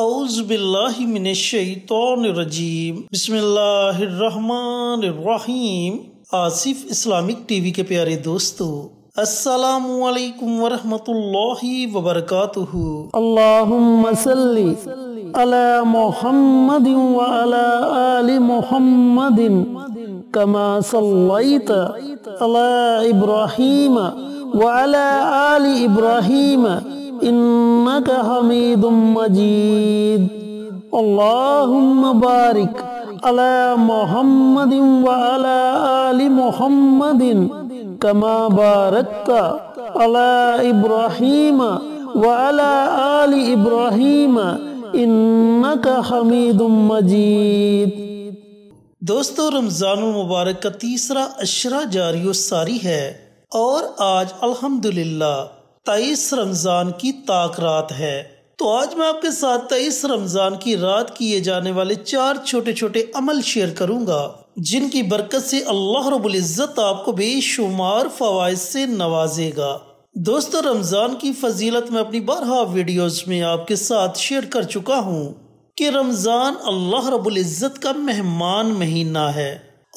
औज़बिल्लाशतरजीम बसमीम Asif Islamic TV के प्यारे दोस्तों अस्सलाम वालेकुम वरहमतुल्लाहि व बरकातुहू अल्लाहुम्मा सल्ली अला मुहम्मदिन व अला आलि मुहम्मदिन कमा सल्लैत इन्नक मजीद अल्लाहुम्मा बारिक अला मुहम्मदिन व अला आलि अला इब्राहिम व अला आलि इब्राहिम इन्नक मजीद दोस्तों रमज़ान मुबारक का तीसरा अशरा जारी सारी है और आज अल्हम्दुलिल्लाह तेईस रमज़ान की ताक रात है तो आज मैं आपके साथ तेईस रमज़ान की रात किए जाने वाले चार छोटे छोटे अमल शेयर करूंगा जिनकी बरकत से अल्लाह रबुल इज़्ज़त आपको बेशुमार फ़वाद से नवाजेगा दोस्तों रमज़ान की फजीलत मैं अपनी बारहा वीडियोस में आपके साथ शेयर कर चुका हूँ कि रमज़ान अल्लाह रबुल्ज़त इज़्ज़त का मेहमान महीना है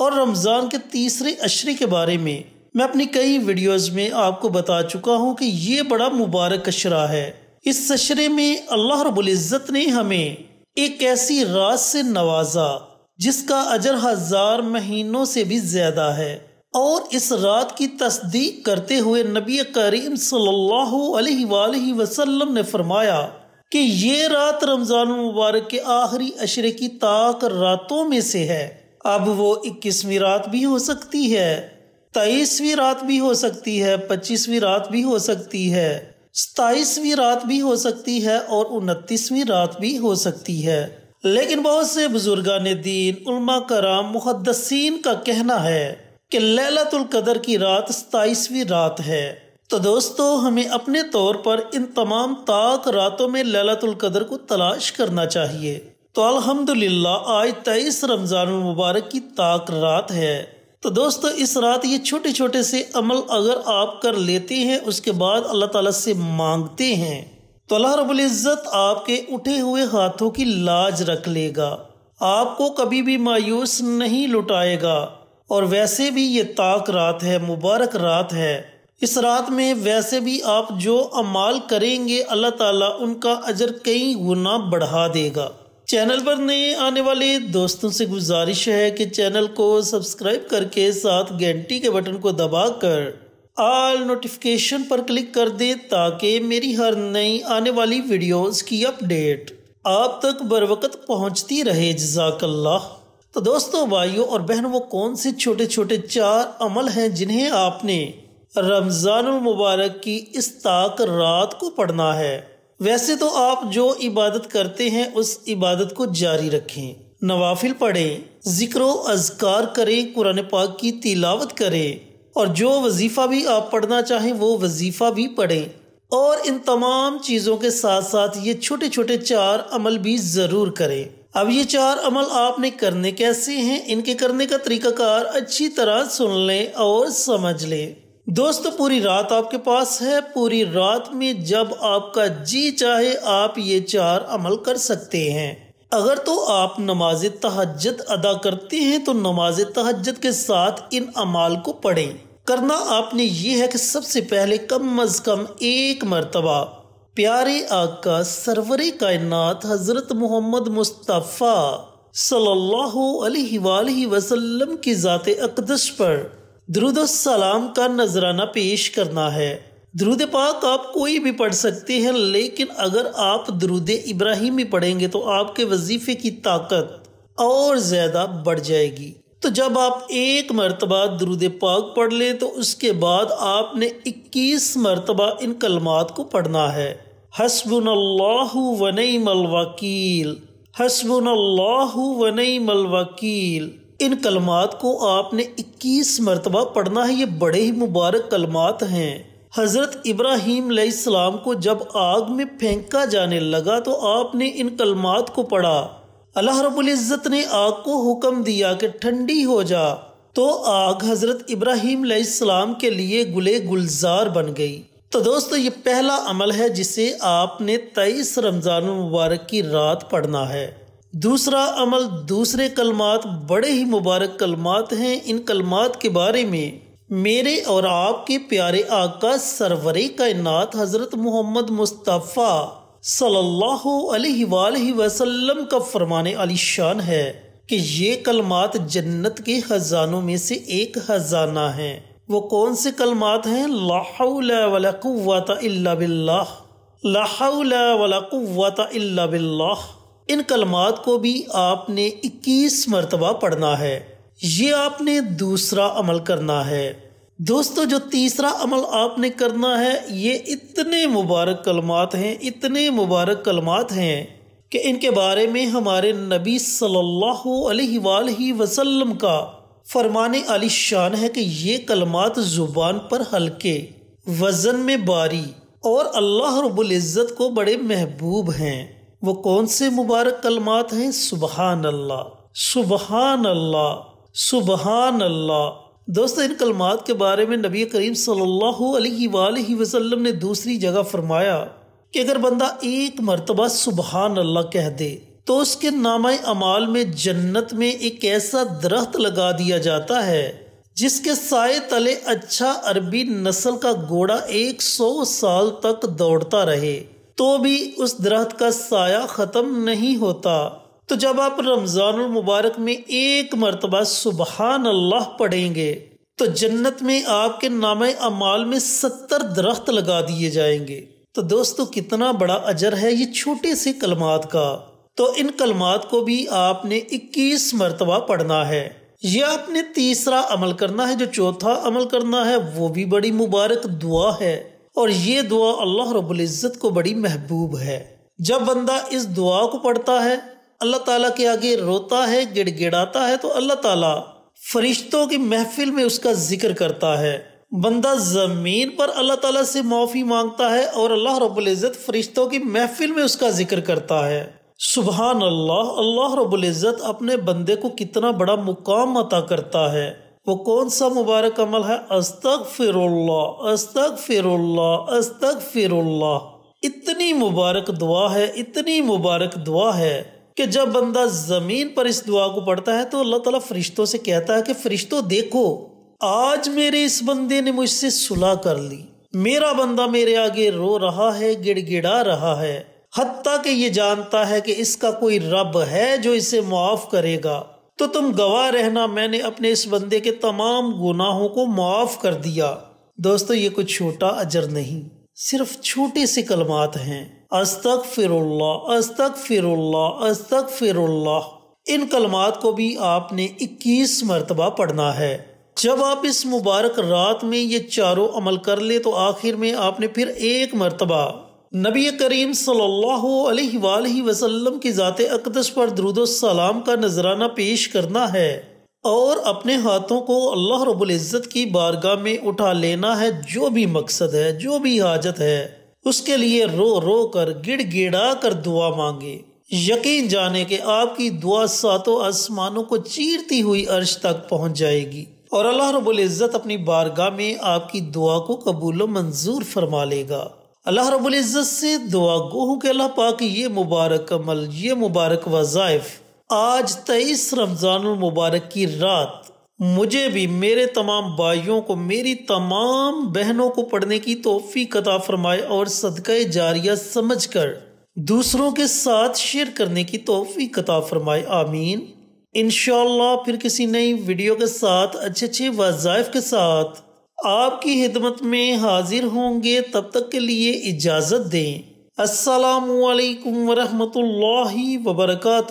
और रमज़ान के तीसरे अशरे के बारे में मैं अपनी कई वीडियोस में आपको बता चुका हूँ कि ये बड़ा मुबारक अशरा है इस अशरे में अल्लाह रबुल्ज़त ने हमें एक ऐसी रात से नवाजा जिसका अजर हजार महीनों से भी ज्यादा है और इस रात की तस्दीक करते हुए नबी करीम सल्लल्लाहु अलैहि वसल्लम ने फरमाया कि ये रात रमज़ान मुबारक के आखिरी अशरे की ताक रातों में से है अब वो इक्कीसवीं रात भी हो सकती है तेईसवीं रात भी हो सकती है पच्चीसवीं रात भी हो सकती है सताईसवीं रात भी हो सकती है और उनतीसवीं रात भी हो सकती है लेकिन बहुत से बुजुर्गान दीन उलमा कराम मुहदसिन का कहना है कि लैलतुल कदर की रात सताईसवीं रात है तो दोस्तों हमें अपने तौर पर इन तमाम ताक रातों में लैलतुल कदर को तलाश करना चाहिए तो अल्हम्दुलिल्लाह आज तेईस रमज़ान मुबारक की ताक रात है तो दोस्तों इस रात ये छोटे छोटे से अमल अगर आप कर लेते हैं उसके बाद अल्लाह ताला से मांगते हैं तो अल्लाह रबुल्ज़त आपके उठे हुए हाथों की लाज रख लेगा आपको कभी भी मायूस नहीं लुटाएगा और वैसे भी ये ताक रात है मुबारक रात है इस रात में वैसे भी आप जो अमाल करेंगे अल्लाह ताला उनका अजर कई गुना बढ़ा देगा चैनल पर नए आने वाले दोस्तों से गुजारिश है कि चैनल को सब्सक्राइब करके साथ घंटी के बटन को दबाकर ऑल नोटिफिकेशन पर क्लिक कर दें ताकि मेरी हर नई आने वाली वीडियोस की अपडेट आप तक बर वक्त पहुँचती रहे जजाकल्ला तो दोस्तों भाइयों और बहनों वो कौन से छोटे छोटे चार अमल हैं जिन्हें आपने रमज़ान मुबारक की इस ताक रात को पढ़ना है वैसे तो आप जो इबादत करते हैं उस इबादत को जारी रखें नवाफिल पढ़ें जिक्र अजकार करें कुरान पाक की तिलावत करें और जो वजीफ़ा भी आप पढ़ना चाहें वो वजीफ़ा भी पढ़ें और इन तमाम चीज़ों के साथ साथ ये छोटे छोटे चार अमल भी ज़रूर करें अब ये चार अमल आपने करने कैसे हैं इनके करने का तरीकाकार अच्छी तरह सुन लें और समझ लें दोस्तों पूरी रात आपके पास है पूरी रात में जब आपका जी चाहे आप ये चार अमल कर सकते हैं अगर तो आप नमाज तहजत अदा करते हैं तो नमाज तहजत के साथ इन अमाल को पढ़ें करना आपने ये है कि सबसे पहले कम अज कम एक मरतबा प्यारे आका सरवर कायनात हज़रत मोहम्मद मुस्तफ़ा सल्लल्लाहु अलैहि वसल्लम की ज़ात अकदस पर सलाम का नजराना पेश करना है दरुद पाक आप कोई भी पढ़ सकते हैं लेकिन अगर आप दरुद इब्राहिमी पढ़ेंगे तो आपके वजीफे की ताकत और ज़्यादा बढ़ जाएगी तो जब आप एक मरतबा दरुद पाक पढ़ लें तो उसके बाद आपने 21 मरतबा इन कलमात को पढ़ना है हसबुन वनई मलवकील हसबुन वनई मलवकील इन कलमात को आपने 21 मरतबा पढ़ना है ये बड़े ही मुबारक कलमात हैं हज़रत इब्राहिम सलाम को जब आग में फेंका जाने लगा तो आपने इन कलमात को पढ़ा अल्लाह रबुल्ज़त ने आग को हुक्म दिया कि ठंडी हो जा तो आग हज़रत इब्राहिम सलाम के लिए गुले गुलजार बन गई तो दोस्तों ये पहला अमल है जिसे आपने तेईस रमज़ान मुबारक की रात पढ़ना है दूसरा अमल दूसरे कलमात बड़े ही मुबारक कलमात हैं इन कलमात के बारे में मेरे और आपके प्यारे आका सरवर कायनात हज़रत मोहम्मद मुस्तफ़ा सल्लल्लाहु अलैहि वसल्लम का फरमान आलिशान है कि ये कलमात जन्नत के खजानों में से एक खजाना है वो कौन से कलमात हैं लाहौला बिल्लाह लाहौला बिल्लाह इन कलमात को भी आपने 21 मरतबा पढ़ना है ये आपने दूसरा अमल करना है दोस्तों जो तीसरा अमल आपने करना है ये इतने मुबारक कलमात हैं इतने मुबारक कलमात हैं कि इनके बारे में हमारे नबी सल्लल्लाहु अलैहि वसल्लम का फरमान अली शान है कि ये कलमात ज़ुबान पर हल्के वज़न में बारी और अल्लाह रबुल्ज़त को बड़े महबूब हैं वो कौन से मुबारक कलमात हैं सुबहान अल्लाह सुबहान अल्लाह सुबहान अल्लाह दोस्तों इन कलमात के बारे में नबी करीम सल्लल्लाहु अलैहि वसल्लम ने दूसरी जगह फरमाया कि अगर बंदा एक मरतबा सुबहान अल्लाह कह दे तो उसके नामा अमाल में जन्नत में एक ऐसा दरख्त लगा दिया जाता है जिसके साय तले अच्छा अरबी नस्ल का घोड़ा 100 साल तक दौड़ता रहे तो भी उस दरख्त का साया ख़त्म नहीं होता तो जब आप रमज़ान मुबारक में एक मरतबा सुबहान अल्लाह पढ़ेंगे तो जन्नत में आपके नाम अमाल में सत्तर दरख्त लगा दिए जाएंगे तो दोस्तों कितना बड़ा अजर है ये छोटे से कलमात का तो इन कलमात को भी आपने 21 मरतबा पढ़ना है यह आपने तीसरा अमल करना है जो चौथा अमल करना है वो भी बड़ी मुबारक दुआ है और ये दुआ अल्लाह रबुल्ज़त को बड़ी महबूब है जब बंदा इस दुआ को पढ़ता है अल्लाह ताला के आगे रोता है गिड़गिड़ाता है तो अल्लाह ताला फरिश्तों की महफिल में उसका जिक्र करता है बंदा ज़मीन पर अल्लाह ताला से माफ़ी मांगता है और अल्लाह रबुल्ज़त फरिश्तों की महफिल में उसका जिक्र करता है सुबहान अल्लाह अल्लाह रबुल्ज़त अपने बंदे को कितना बड़ा मुकाम अता करता है वो कौन सा मुबारक अमल है अस्तक फिरल्ला अस्तक फिरल्ला अस्तक फिरल्ला इतनी मुबारक दुआ है इतनी मुबारक दुआ है कि जब बंदा ज़मीन पर इस दुआ को पढ़ता है तो अल्लाह तला फरिश्तों से कहता है कि फरिश्तों देखो आज मेरे इस बंदे ने मुझसे सुलह कर ली मेरा बंदा मेरे आगे रो रहा है गिड़गिड़ा रहा है हती कि ये जानता है कि इसका कोई रब है जो इसे मुआफ़ करेगा तो तुम गवाह रहना मैंने अपने इस बंदे के तमाम गुनाहों को माफ कर दिया दोस्तों ये कुछ छोटा अजर नहीं सिर्फ छोटे से कलमात हैं अस्तक फिरल्ला अस्तक फिरल्ला अस्तक फिरल्ला इन कलमात को भी आपने 21 मरतबा पढ़ना है जब आप इस मुबारक रात में ये चारों अमल कर ले तो आखिर में आपने फिर एक मरतबा नबी करीम सल्लल्लाहु अलैहि वसल्लम की ज़ात अकदस पर दरुदोसलाम का नजराना पेश करना है और अपने हाथों को अल्लाह रबुल्ज़त की बारगाह में उठा लेना है जो भी मकसद है जो भी हाजत है उसके लिए रो रो कर गिड़ गिड़ा कर दुआ मांगे यकीन जाने के आपकी दुआ सातों आसमानों को चीरती हुई अर्श तक पहुंच जाएगी और अल्लाह रबुल्ज़त अपनी बारगाह में आपकी दुआ को कबूल मंजूर फरमा लेगा अल्लाह रबुल्ज़त से दुआ गो हूँ कि अल्लाह पाक ये मुबारक अमल ये मुबारक वज़ाइफ आज तेईस रमज़ान मुबारक की रात मुझे भी मेरे तमाम भाइयों को मेरी तमाम बहनों को पढ़ने की तोफ़ी कता फरमाए और सदक़ जारिया समझ कर दूसरों के साथ शेयर करने की तोफ़ी कता फरमाए आमीन इन फिर किसी नई वीडियो के साथ अच्छे अच्छे वज़ाइफ के साथ आपकी खिदमत में हाजिर होंगे तब तक के लिए इजाज़त दें असलकम वरहमल वर्का